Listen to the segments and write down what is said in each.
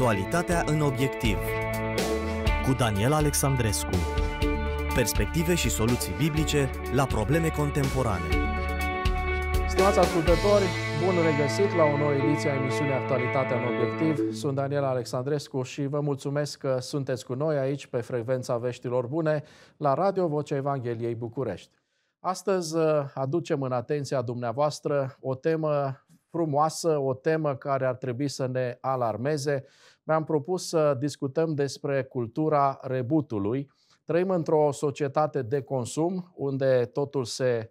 Actualitatea în obiectiv cu Daniel Alexandrescu Perspective și soluții biblice la probleme contemporane Stimați ascultători, bun regăsit la o nouă ediție a emisiunii Actualitatea în obiectiv. Sunt Daniel Alexandrescu și vă mulțumesc că sunteți cu noi aici pe frecvența veștilor bune la Radio Vocea Evangheliei București. Astăzi uh, aducem în atenția dumneavoastră o temă frumoasă, o temă care ar trebui să ne alarmeze, mi-am propus să discutăm despre cultura rebutului. Trăim într-o societate de consum, unde totul se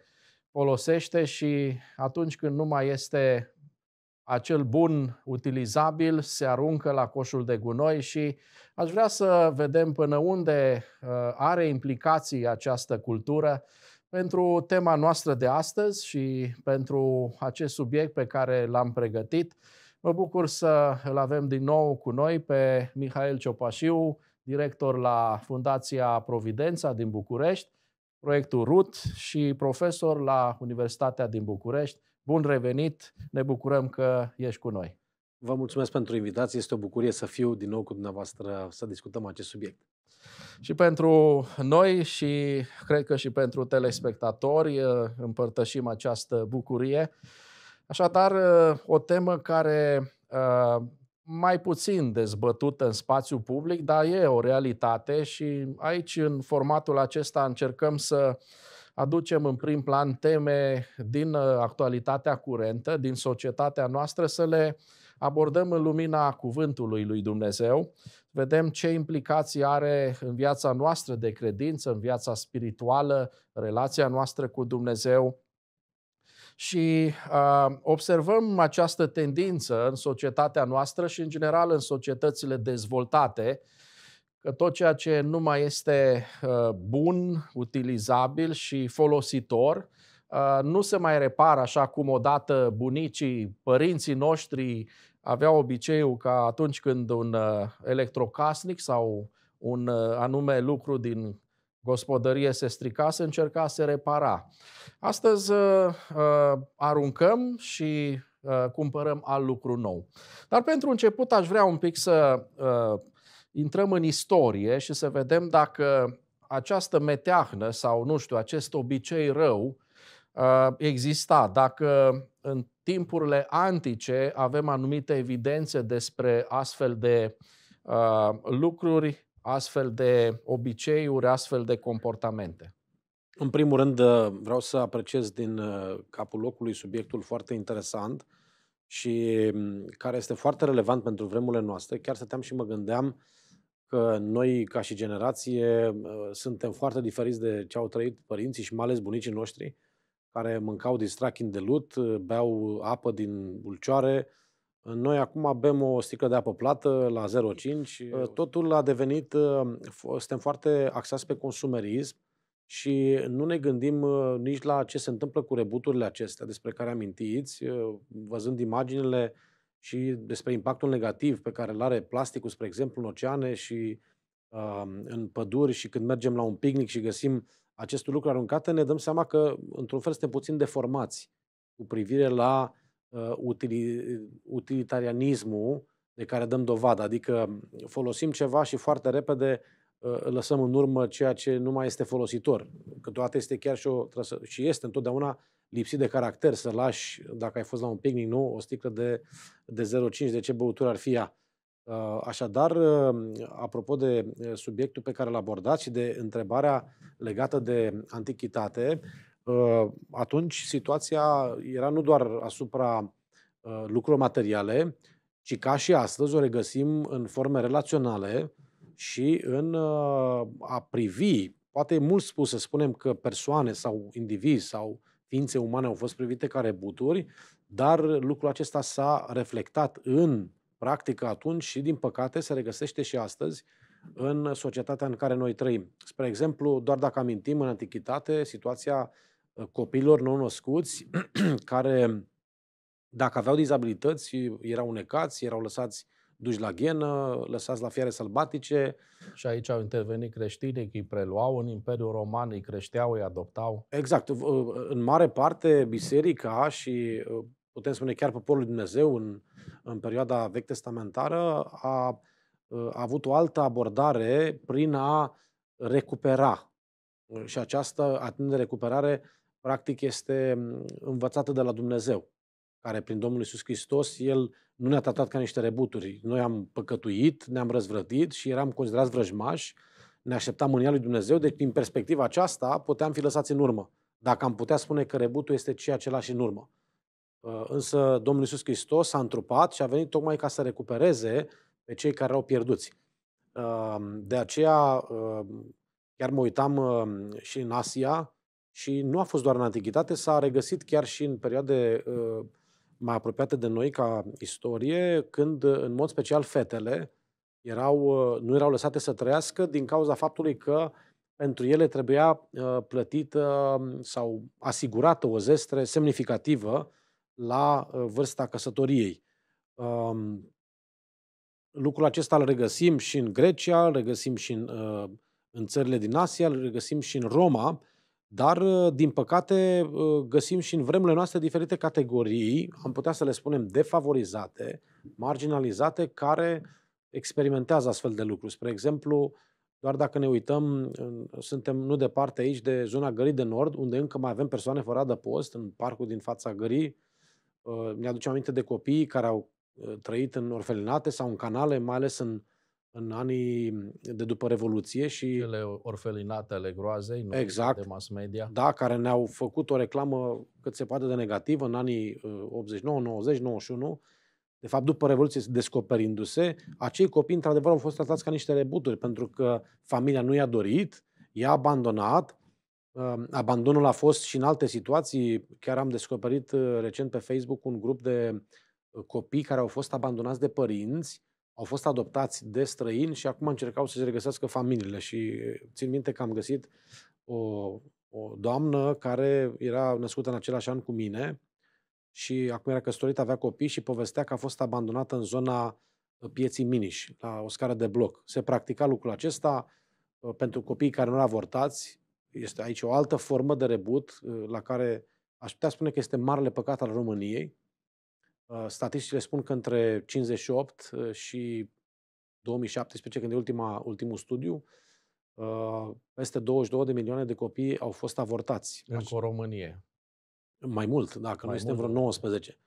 folosește și atunci când nu mai este acel bun utilizabil, se aruncă la coșul de gunoi și aș vrea să vedem până unde uh, are implicații această cultură pentru tema noastră de astăzi și pentru acest subiect pe care l-am pregătit. Mă bucur să îl avem din nou cu noi pe Mihail Ciopașiu, director la Fundația Providența din București, proiectul RUT și profesor la Universitatea din București. Bun revenit, ne bucurăm că ești cu noi. Vă mulțumesc pentru invitație, este o bucurie să fiu din nou cu dumneavoastră să discutăm acest subiect. Și pentru noi și cred că și pentru telespectatori împărtășim această bucurie Așadar, ă, o temă care ă, mai puțin dezbătută în spațiu public, dar e o realitate și aici, în formatul acesta, încercăm să aducem în prim plan teme din ă, actualitatea curentă, din societatea noastră, să le abordăm în lumina cuvântului lui Dumnezeu, vedem ce implicații are în viața noastră de credință, în viața spirituală, relația noastră cu Dumnezeu, și uh, observăm această tendință în societatea noastră și, în general, în societățile dezvoltate, că tot ceea ce nu mai este uh, bun, utilizabil și folositor, uh, nu se mai repară așa cum odată bunicii, părinții noștri aveau obiceiul ca atunci când un uh, electrocasnic sau un uh, anume lucru din gospodărie se strica, se încerca să se repara. Astăzi uh, uh, aruncăm și uh, cumpărăm al lucru nou. Dar pentru început aș vrea un pic să intrăm în istorie și să vedem dacă această meteahnă sau, nu știu, acest obicei rău exista, dacă în timpurile antice avem anumite evidențe despre astfel de lucruri astfel de obiceiuri, astfel de comportamente? În primul rând, uh, vreau să apreciez din uh, capul locului subiectul foarte interesant și mm, care este foarte relevant pentru vremurile noastre. Chiar stăteam și mă gândeam că noi, ca și generație, uh, suntem foarte diferiți de ce au trăit părinții și mai ales bunicii noștri, care mâncau din strachin de lut, beau apă din bulcioare, noi acum bem o sticlă de apă plată la 0,5. Totul a devenit, uh, suntem foarte axați pe consumerism și nu ne gândim uh, nici la ce se întâmplă cu rebuturile acestea despre care amintiți, uh, văzând imaginile și despre impactul negativ pe care îl are plasticul, spre exemplu, în oceane și în păduri și când mergem la un picnic și găsim acest lucru aruncat ne dăm seama că, într-un fel, suntem puțin deformați cu privire la Uh, utilitarianismul de care dăm dovadă, adică um, folosim ceva și foarte repede uh, lăsăm în urmă ceea ce nu mai este folositor. Câteodată este chiar și, o, și este întotdeauna lipsit de caracter să lași, dacă ai fost la un picnic, nu, o sticlă de, de 0,5, de ce băutură ar fi ea. Uh, așadar, um, apropo de subiectul pe care l abordat și de întrebarea legată de antichitate, Ă, atunci situația era nu doar asupra ă, lucrurilor materiale, ci ca și astăzi o regăsim în forme relaționale și în ă, a privi, poate e mult spus să spunem că persoane sau indivizi sau ființe umane au fost privite ca rebuturi, dar lucrul acesta s-a reflectat în practică atunci și, din păcate, se regăsește și astăzi în societatea în care noi trăim. Spre exemplu, doar dacă amintim în antichitate situația copiilor non-născuți care, dacă aveau dizabilități, erau unecați, erau lăsați duși la ghenă, lăsați la fiare sălbatice. Și aici au intervenit creștinii, îi preluau în Imperiul Roman, îi creșteau, îi adoptau. Exact. Uh, în mare parte, biserica și uh, putem spune chiar poporul lui Dumnezeu în, în perioada vechi testamentară a, uh, a avut o altă abordare prin a recupera. Și această atitudine de recuperare practic este mm, învățată de la Dumnezeu, care prin Domnul Isus Hristos, El nu ne-a tratat ca niște rebuturi. Noi am păcătuit, ne-am răzvrătit și eram considerați vrăjmași, ne așteptam mânia lui Dumnezeu, deci din perspectiva aceasta puteam fi lăsați în urmă. Dacă am putea spune că rebutul este ceea ce lași în urmă. Ă, însă Domnul Isus Hristos s-a întrupat și a venit tocmai ca să recupereze pe cei care erau pierduți. De aceea, chiar mă uitam și în Asia, și nu a fost doar în antichitate, s-a regăsit chiar și în perioade uh, mai apropiate de noi ca istorie, când, uh, în mod special, fetele erau, uh, nu erau lăsate să trăiască din cauza faptului că pentru ele trebuia uh, plătită um, sau asigurată o zestre semnificativă la uh, vârsta căsătoriei. Um, lucrul acesta îl regăsim și în Grecia, îl regăsim și în, uh, în țările din Asia, îl regăsim și în Roma, dar, uh, din păcate, uh, găsim și în vremurile noastre diferite categorii, am putea să le spunem defavorizate, marginalizate, care experimentează astfel de lucruri. Spre exemplu, doar dacă ne uităm, suntem nu departe aici de zona Gării de Nord, unde încă mai avem persoane fără adăpost, în parcul din fața Gării. Uh, ne aducem aminte de copii care au trăit în orfelinate sau în canale, mai ales în în anii de după Revoluție și... Cele orfelinate ale groazei, nu exact, de mass media. Da, care ne-au făcut o reclamă cât se poate de negativă în anii 89, 90, 91. De fapt, după Revoluție, descoperindu-se, acei copii, într-adevăr, au fost tratați ca niște rebuturi, pentru că familia nu i-a dorit, i-a abandonat, um, abandonul a fost și în alte situații. Chiar am descoperit uh, recent pe Facebook un grup de uh, copii care au fost abandonați de părinți, au fost adoptați de străini și acum încercau să-și regăsească familiile și țin minte că am găsit o, o doamnă care era născută în același an cu mine și acum era căsătorită, avea copii și povestea că a fost abandonată în zona uh, pieții Miniș, la o scară de bloc. Se practica lucrul acesta uh, pentru copiii care nu erau avortați. Este aici o altă formă de rebut uh, la care aș putea spune că este marele păcat al României, Uh, statisticile spun că între 58 și 2017, uh, când e ultima, ultimul studiu, uh, peste 22 de milioane de copii au fost avortați. În Românie. Mai mult, dacă mai noi suntem vreo 19. Da.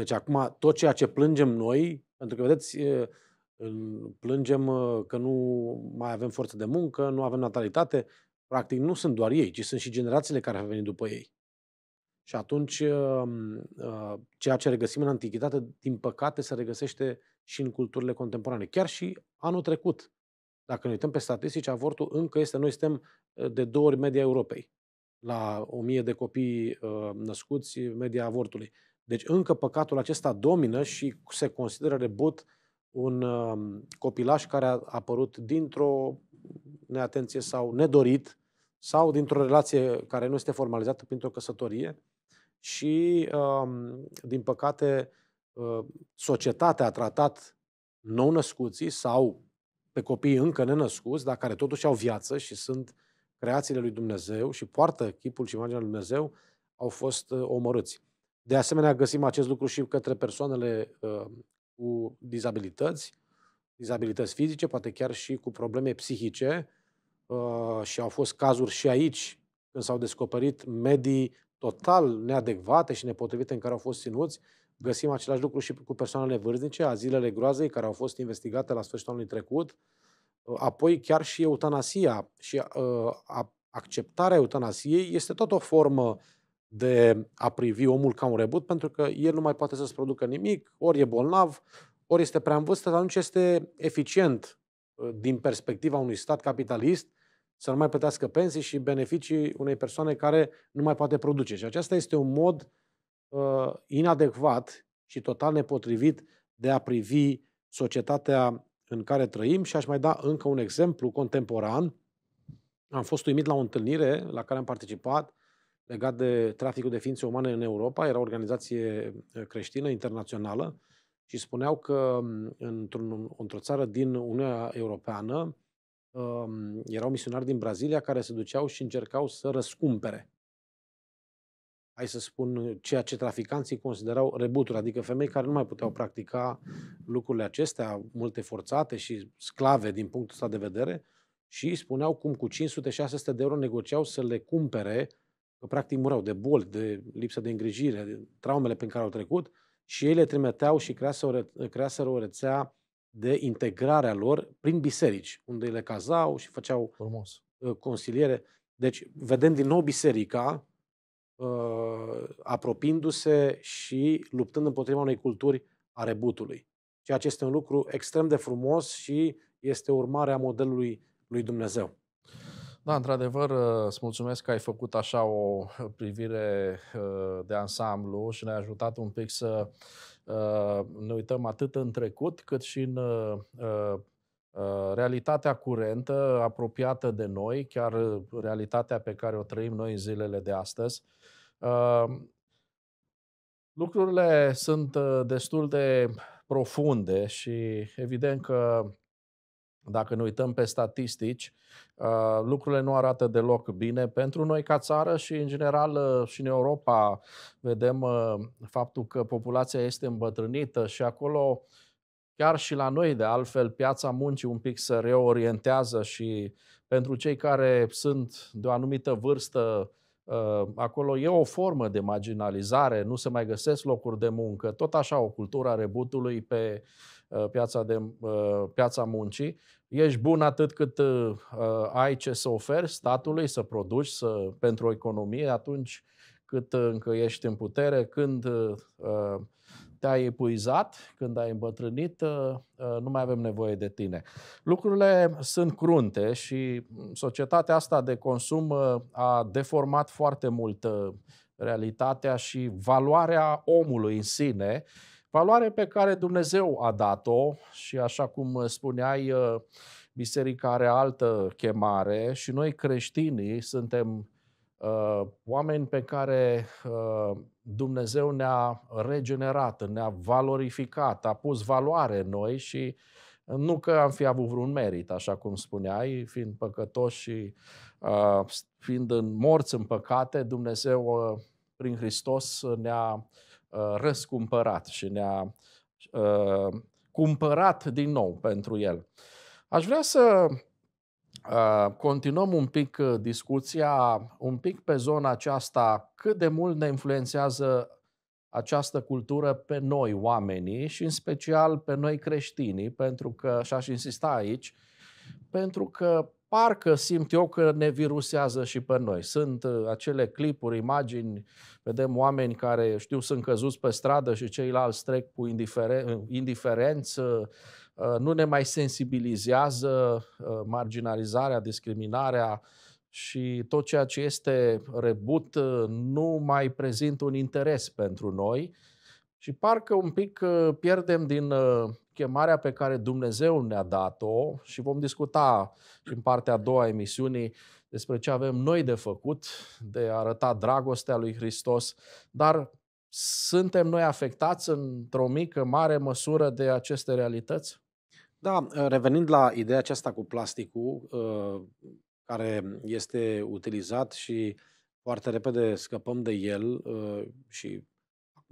Deci acum tot ceea ce plângem noi, pentru că vedeți, plângem că nu mai avem forță de muncă, nu avem natalitate, practic nu sunt doar ei, ci sunt și generațiile care au venit după ei. Și atunci, um, uh, ceea ce regăsim în antichitate, din păcate, se regăsește și în culturile contemporane. Chiar și anul trecut, dacă ne uităm pe statistici, avortul încă este, noi suntem uh, de două ori media Europei. La o mie de copii uh, născuți, media avortului. Deci încă păcatul acesta domină și se consideră rebut un um, copilaș care a apărut dintr-o neatenție sau nedorit, sau dintr-o relație care nu este formalizată printr-o căsătorie și, um, din păcate, uh, societatea a tratat nou-născuții sau pe copii încă nenăscuți, dar care totuși au viață și sunt creațiile lui Dumnezeu și poartă chipul și imaginea lui Dumnezeu, au fost uh, omorâți. De asemenea, găsim acest lucru și către persoanele uh, cu dizabilități, dizabilități fizice, poate chiar și cu probleme psihice și au fost cazuri și aici când s-au descoperit medii total neadecvate și nepotrivite în care au fost ținuți. Găsim același lucru și cu persoanele vârstnice, azilele groazei care au fost investigate la sfârșitul anului trecut. Ă, apoi chiar și eutanasia și uh, acceptarea eutanasiei este tot o formă de a privi omul ca un rebut pentru că el nu mai poate să-ți producă nimic, ori e bolnav, ori este prea în vârstă, dar nu este eficient ă, din perspectiva unui stat capitalist să nu mai plătească pensii și beneficii unei persoane care nu mai poate produce. Și acesta este un mod uh, inadecvat și total nepotrivit de a privi societatea în care trăim și aș mai da încă un exemplu contemporan. Am fost uimit la o întâlnire la care am participat legat de traficul de ființe umane în Europa. Era o organizație uh, creștină internațională și spuneau că um, într-o într țară din Uniunea Europeană um, erau misionari din Brazilia care se duceau și încercau să răscumpere hai să spun, uh, ceea ce traficanții considerau rebuturi, adică femei care nu mai puteau practica lucrurile acestea, multe forțate și sclave din punctul ăsta de vedere, și spuneau cum cu 500-600 de euro negociau să le cumpere, că practic mureau de boli, de lipsă de îngrijire, de traumele prin care au trecut, și ei le trimiteau și creaseră o rețea de integrarea lor prin biserici, unde le cazau și făceau Frumos. Ă, consiliere. Deci, vedem din nou biserica ă, apropiindu-se și luptând împotriva unei culturi a rebutului. Ceea ce este un lucru extrem de frumos și este urmarea modelului lui Dumnezeu. Da, într-adevăr, ă, îți mulțumesc că ai făcut așa o privire de ansamblu și ne-ai ajutat un pic să Uh, ne uităm atât în trecut cât și în uh, uh, realitatea curentă, apropiată de noi, chiar realitatea pe care o trăim noi în zilele de astăzi. Lucrurile sunt destul de profunde și evident că dacă ne uităm pe statistici, uh, lucrurile nu arată deloc bine pentru noi ca țară și, în general, uh, și în Europa vedem uh, faptul că populația este îmbătrânită și acolo, chiar și la noi, de altfel, piața muncii un pic se reorientează și pentru cei care sunt de o anumită vârstă, acolo e o formă de marginalizare, nu se mai găsesc locuri de muncă, tot așa o cultură a rebutului pe piața, de, piața muncii ești bun atât cât uh, uh, ai ce să oferi statului, să produci să, pentru o economie, atunci cât uh, încă ești în putere, când uh, uh te-ai epuizat, când ai îmbătrânit, uh, uh, nu mai avem nevoie de tine. Lucrurile sunt crunte și societatea asta de consum uh, a deformat foarte mult uh, realitatea și valoarea omului în sine Valoare pe care Dumnezeu a dat-o și așa cum uh, spuneai, uh, biserica are altă chemare și noi creștinii suntem uh, oameni pe care uh, Dumnezeu ne-a regenerat, ne-a valorificat, a pus valoare în noi și nu că am fi avut vreun merit, așa cum spuneai, fiind păcătoși și uh, fiind în morți în păcate, Dumnezeu uh, prin Hristos uh, ne-a uh, Uh, răscumpărat și ne-a uh, cumpărat din nou pentru el. Aș vrea să uh, continuăm un pic discuția, un pic pe zona aceasta, cât de mult ne influențează această cultură pe noi, oamenii, și în special pe noi creștinii, pentru că, și aș insista aici, pentru că parcă simt eu că ne virusează și pe noi. Sunt uh, acele clipuri, imagini, vedem oameni care, știu, sunt căzuți pe stradă și ceilalți trec cu uh, indiferență, uh, nu ne mai sensibilizează marginalizarea, discriminarea și tot ceea ce este rebut nu mai prezintă un interes pentru noi și parcă un pic uh, pierdem din uh, chemarea pe care Dumnezeu ne-a dat-o și vom discuta în partea a doua a emisiunii despre ce avem noi de făcut, de a arăta dragostea lui Hristos, dar suntem noi afectați într-o mică, mare măsură de aceste realități? Da, uh, revenind la ideea aceasta cu plasticul, care este utilizat și foarte repede scăpăm de el și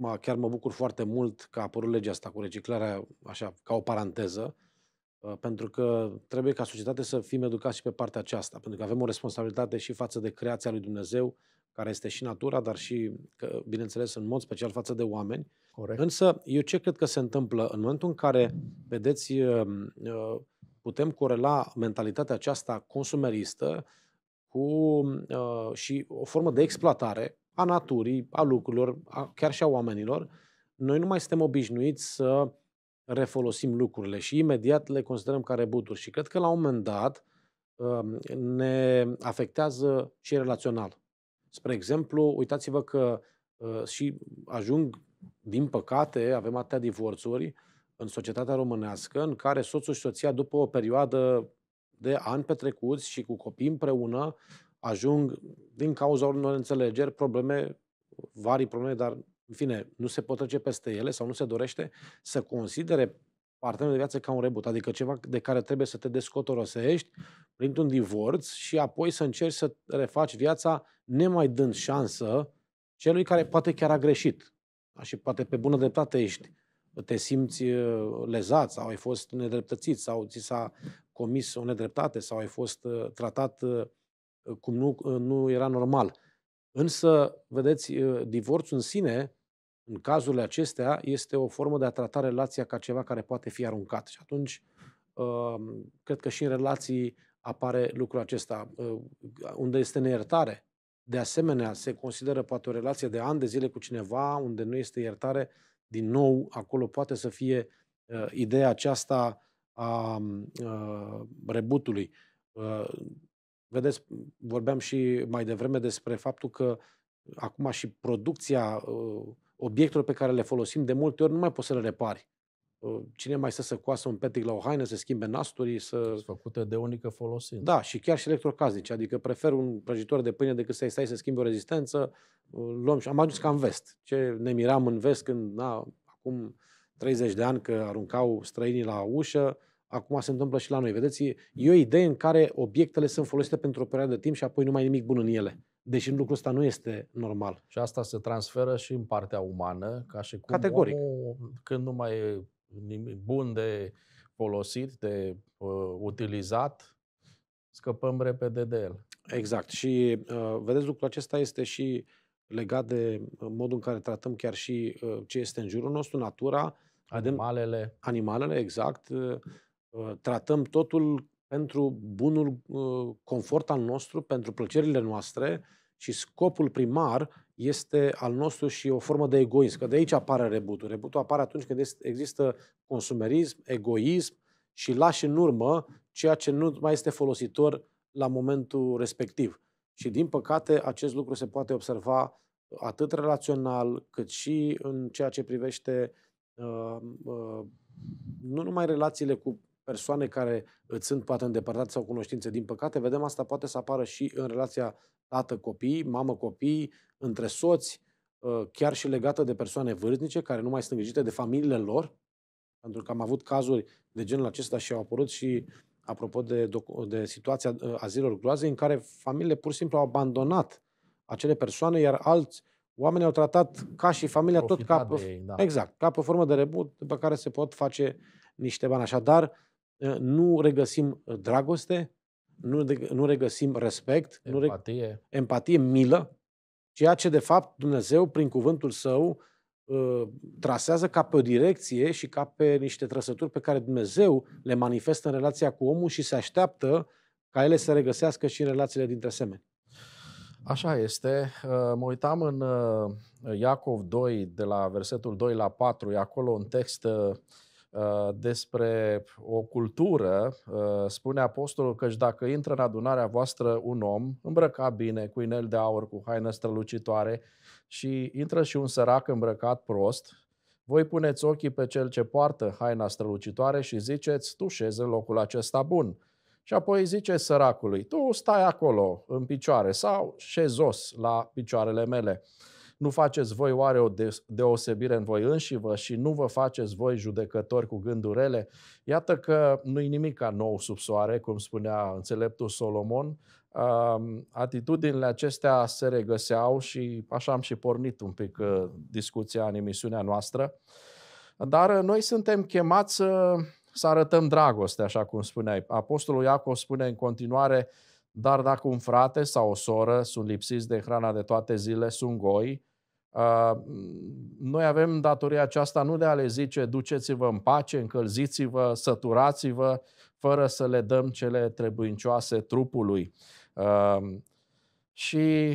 Mă, chiar mă bucur foarte mult că a apărut legea asta cu reciclarea, așa, ca o paranteză, uh, pentru că trebuie ca societate să fim educați și pe partea aceasta, pentru că avem o responsabilitate și față de creația lui Dumnezeu, care este și natura, dar și, bineînțeles, în mod special față de oameni. Corect. Însă, eu ce cred că se întâmplă în momentul în care, vedeți, uh, uh, putem corela mentalitatea aceasta consumeristă cu, și o formă de exploatare, a naturii, a lucrurilor, a, chiar și a oamenilor, noi nu mai suntem obișnuiți să refolosim lucrurile și imediat le considerăm ca rebuturi. Și cred că la un moment dat um, ne afectează și relațional. Spre exemplu, uitați-vă că uh, și ajung, din păcate, avem atâtea divorțuri în societatea românească în care soțul și soția, după o perioadă de ani petrecuți și cu copii împreună, ajung din cauza unor înțelegeri, probleme, vari probleme, dar în fine, nu se pot trece peste ele sau nu se dorește să considere partenerul de viață ca un rebut, adică ceva de care trebuie să te descotorosești printr-un divorț și apoi să încerci să refaci viața nemai dând șansă celui care poate chiar a greșit. Da? Și poate pe bună dreptate ești, te simți uh, lezat sau ai fost nedreptățit sau ți s-a comis o nedreptate sau ai fost uh, tratat uh, Uh, cum nu, uh, nu era normal. Însă, vedeți, uh, divorțul în sine, în cazurile acestea, este o formă de a trata relația ca ceva care poate fi aruncat. Și atunci, um, cred că și în relații apare lucrul acesta, unde este neiertare. De asemenea, se consideră poate o relație de ani de zile cu cineva, unde nu este iertare, din nou, acolo poate să fie ideea aceasta a rebutului. Vedeți, vorbeam și mai devreme despre faptul că acum și producția uh, obiectelor pe care le folosim de multe ori nu mai poți să le repari. Uh, cine mai stă să coasă un petic la o haină, să schimbe nasturii, să... Sunt făcute de unică folosință. Da, și chiar și electrocasnice. Adică prefer un prăjitor de pâine decât să-i stai să schimbi o rezistență. Uh, luăm și... Am ajuns ca în vest. Ce ne miram în vest când, na, acum 30 de ani că aruncau străinii la ușă, Acum se întâmplă și la noi. Vedeți, e o idee în care obiectele sunt folosite pentru o perioadă de timp și apoi nu mai e nimic bun în ele. Deși lucrul ăsta nu este normal. Și asta se transferă și în partea umană, ca și cum Categoric. Omul, când nu mai e nimic bun de folosit, de uh, utilizat, scăpăm repede de el. Exact. Și uh, vedeți, lucrul acesta este și legat de uh, modul în care tratăm chiar și uh, ce este în jurul nostru, natura. Animalele. Adem, animalele, exact. Uh, Ă, tratăm totul pentru bunul ă, confort al nostru, pentru plăcerile noastre și scopul primar este al nostru și o formă de egoism. Că de aici apare rebutul. Rebutul apare atunci când există consumerism, egoism și lași în urmă ceea ce nu mai este folositor la momentul respectiv. Și din păcate acest lucru se poate observa atât relațional cât și în ceea ce privește uh, uh, nu numai relațiile cu persoane care îți sunt poate îndepărtate sau cunoștințe. Din păcate, vedem asta poate să apară și în relația tată-copii, mamă-copii, între soți, ă, chiar și legată de persoane vârstnice care nu mai sunt îngrijite de familiile lor, pentru că am avut cazuri de genul acesta și au apărut și apropo de, de situația ă, azilor groaze, în care familiile pur și simplu au abandonat acele persoane, iar alți oameni au tratat ca și familia tot ca, ei, da. exact, ca pe formă de rebut pe care se pot face niște bani. Așadar, Ă, nu regăsim ă, dragoste, nu, nu regăsim respect, empatie. Nu re- empatie, milă, ceea ce de fapt Dumnezeu prin cuvântul său ă, trasează ca pe o direcție și ca pe niște trăsături pe care Dumnezeu le manifestă în relația cu omul și se așteaptă ca ele să regăsească și în relațiile dintre semeni. Așa este. Mă uitam în Iacov 2, de la versetul 2 la 4, e acolo un text Uh, despre o cultură, uh, spune apostolul că dacă intră în adunarea voastră un om îmbrăcat bine, cu inel de aur, cu haină strălucitoare și intră și un sărac îmbrăcat prost, voi puneți ochii pe cel ce poartă haina strălucitoare și ziceți, tu șezi în locul acesta bun. Și apoi zice săracului, tu stai acolo, în picioare, sau șezos la picioarele mele. Nu faceți voi oare o deosebire în voi înșivă și nu vă faceți voi judecători cu gândurile. Iată că nu-i nimic ca nou sub soare, cum spunea înțeleptul Solomon. Atitudinile acestea se regăseau și așa am și pornit un pic uh, discuția în emisiunea noastră. Dar uh, noi suntem chemați să, uh, să arătăm dragoste, așa cum spuneai. Apostolul Iacov spune în continuare, dar dacă un frate sau o soră sunt lipsiți de hrana de toate zile, sunt goi noi avem datoria aceasta nu de a le zice duceți-vă în pace, încălziți-vă, săturați-vă, fără să le dăm cele trebuincioase trupului. Și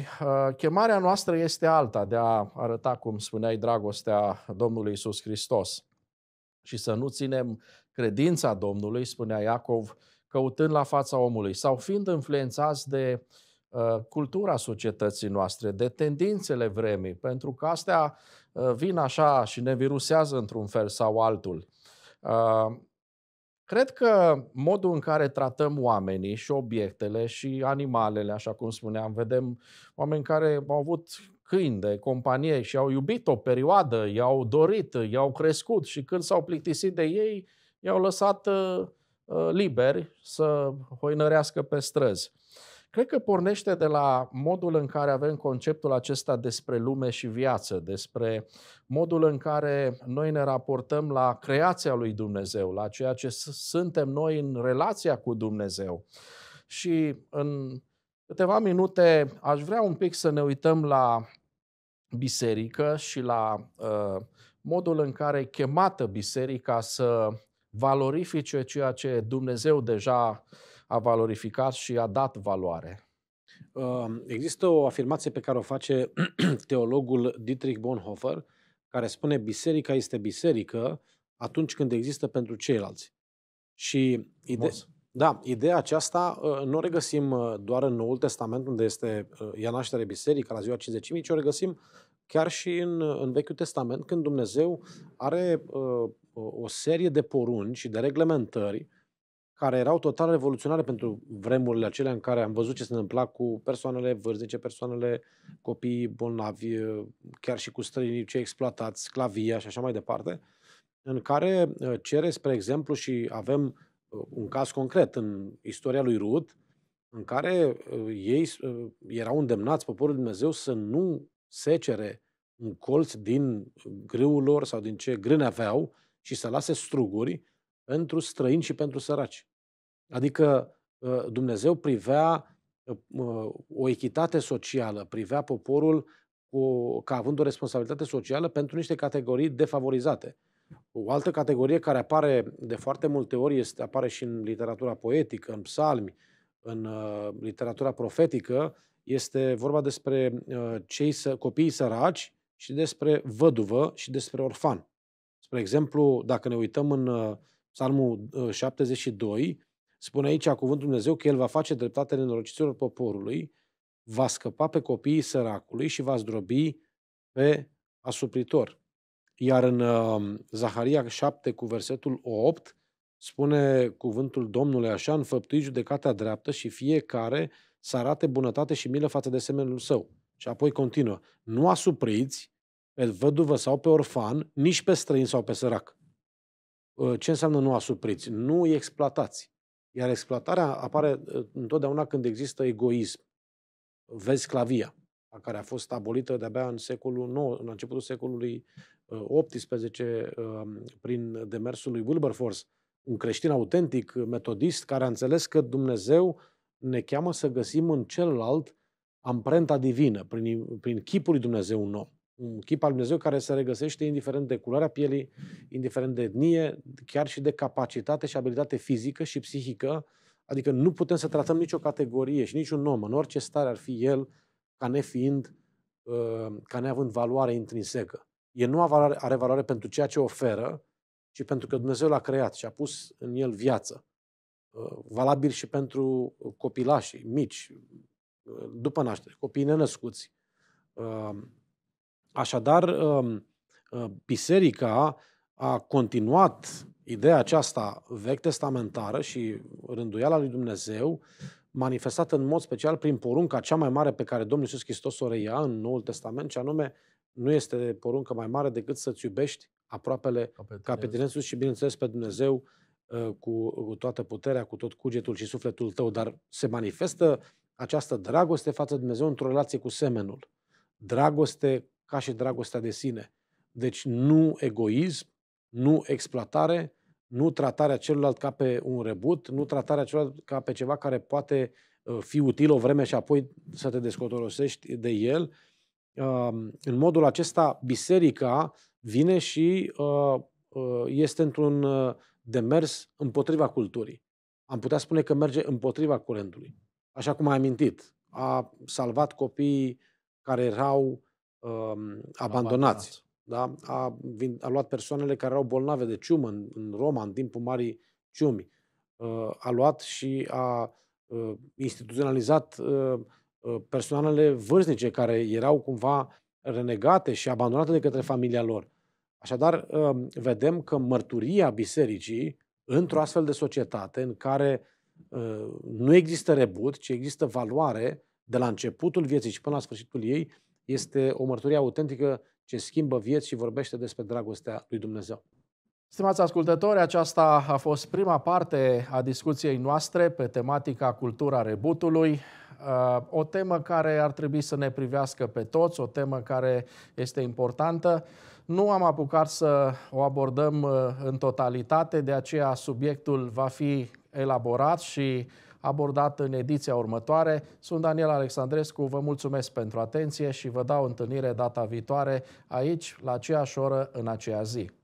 chemarea noastră este alta, de a arăta, cum spuneai, dragostea Domnului Isus Hristos. Și să nu ținem credința Domnului, spunea Iacov, căutând la fața omului sau fiind influențați de uh, Uh, cultura societății noastre, de tendințele vremii, pentru că astea uh, vin așa și ne virusează într-un fel sau altul. Uh, cred că modul în care tratăm oamenii și obiectele și animalele, așa cum spuneam, vedem oameni care au avut câini de companie și au iubit o perioadă, i-au dorit, i-au crescut și când s-au plictisit de ei, i-au lăsat liberi să hoinărească pe străzi. Cred că pornește de la modul în care avem conceptul acesta despre lume și viață, despre modul în care noi ne raportăm la creația lui Dumnezeu, la ceea ce suntem noi în relația cu Dumnezeu. Și în câteva minute aș vrea un pic să ne uităm la biserică și la uh, modul în care e chemată biserica să valorifice ceea ce Dumnezeu deja uh, a valorificat și a dat valoare. Există o afirmație pe care o face teologul Dietrich Bonhoeffer, care spune biserica este biserică atunci când există pentru ceilalți. Și ide- da, ideea aceasta ă, nu o regăsim ă, doar în Noul Testament, unde este ă, ea naștere biserică la ziua 50.000, ci o regăsim chiar și în, în Vechiul Testament, când Dumnezeu are uh, o serie de porunci și de reglementări care erau total revoluționare pentru vremurile acelea în care am văzut ce se întâmpla cu persoanele vârstnice, persoanele copii bolnavi, chiar și cu străinii, cei exploatați, sclavia și așa mai departe, în care uh, cere, spre exemplu, și avem uh, un caz concret în istoria lui Rut, în care uh, ei erau îndemnați, poporul Dumnezeu, să nu secere un colț din grâul lor sau din ce grâne aveau și să lase struguri pentru străini și pentru săraci. Adică ă, Dumnezeu privea ă, ă, o echitate socială, privea poporul cu, ca având o responsabilitate socială pentru niște categorii defavorizate. O altă categorie care apare de foarte multe ori este, apare și în literatura poetică, în psalmi, în uh, literatura profetică, este vorba despre uh, cei să, copiii săraci și despre văduvă și despre orfan. Spre exemplu, dacă ne uităm în uh, psalmul uh, 72, Spune aici cuvântul Dumnezeu că El va face dreptate nenorociților poporului, va scăpa pe copiii săracului și va zdrobi pe asupritor. Iar în um, Zaharia 7 cu versetul 8 spune cuvântul Domnului așa, înfăptui judecata dreaptă și fiecare să arate bunătate și milă față de semenul său. Și apoi continuă, nu asupriți pe văduvă sau pe orfan, nici pe străin sau pe sărac. Uh, ce înseamnă nu asupriți? Nu exploatați. Iar exploatarea apare ă, întotdeauna când există egoism. Vezi sclavia, care a fost abolită de-abia în secolul 9, în începutul secolului XVIII, ă, ă, prin demersul lui Wilberforce, un creștin autentic, metodist, care a înțeles că Dumnezeu ne cheamă să găsim în celălalt amprenta divină, prin, prin chipul lui Dumnezeu un om un chip al Dumnezeu care se regăsește indiferent de culoarea pielii, indiferent de etnie, chiar și de capacitate și abilitate fizică și psihică, adică nu putem să tratăm nicio categorie și niciun om, în orice stare ar fi el, ca nefiind, uh, ca neavând valoare intrinsecă. El nu are valoare pentru ceea ce oferă, ci pentru că Dumnezeu l-a creat și a pus în el viață. Uh, valabil și pentru copilașii mici, uh, după naștere, copiii nenăscuți, Așadar, um, uh, biserica a continuat ideea aceasta vechi testamentară și rânduiala lui Dumnezeu, manifestată în mod special prin porunca cea mai mare pe care Domnul Iisus Hristos o reia în Noul Testament, ce anume nu este poruncă mai mare decât să-ți iubești aproapele ca pe tine și bineînțeles pe Dumnezeu uh, cu, cu toată puterea, cu tot cugetul și sufletul tău, dar se manifestă această dragoste față de Dumnezeu într-o relație cu semenul. Dragoste ca și dragostea de sine. Deci nu egoism, nu exploatare, nu tratarea celuilalt ca pe un rebut, nu tratarea celuilalt ca pe ceva care poate uh, fi util o vreme și apoi să te descotorosești de el. Um, în modul acesta, biserica vine și uh, uh, este într-un demers împotriva culturii. Am putea spune că merge împotriva curentului. Așa cum ai amintit, a salvat copiii care erau Um, abandonați. Da? A, a luat persoanele care erau bolnave de ciumă în, în Roma, în timpul Marii Ciumi. Uh, a luat și a uh, instituționalizat uh, persoanele vârstnice care erau cumva renegate și abandonate de către familia lor. Așadar, um, vedem că mărturia bisericii într-o mhm. astfel de societate în care nu există rebut, ci există valoare de la începutul vieții și până la sfârșitul ei, este o mărturie autentică ce schimbă vieți și vorbește despre dragostea lui Dumnezeu. Stimați ascultători, aceasta a fost prima parte a discuției noastre pe tematica cultura rebutului, uh, o temă care ar trebui să ne privească pe toți, o temă care este importantă. Nu am apucat să o abordăm uh, în totalitate, de aceea subiectul va fi elaborat și abordat în ediția următoare. Sunt Daniel Alexandrescu, vă mulțumesc pentru atenție și vă dau întâlnire data viitoare aici, la aceeași oră, în aceeași zi.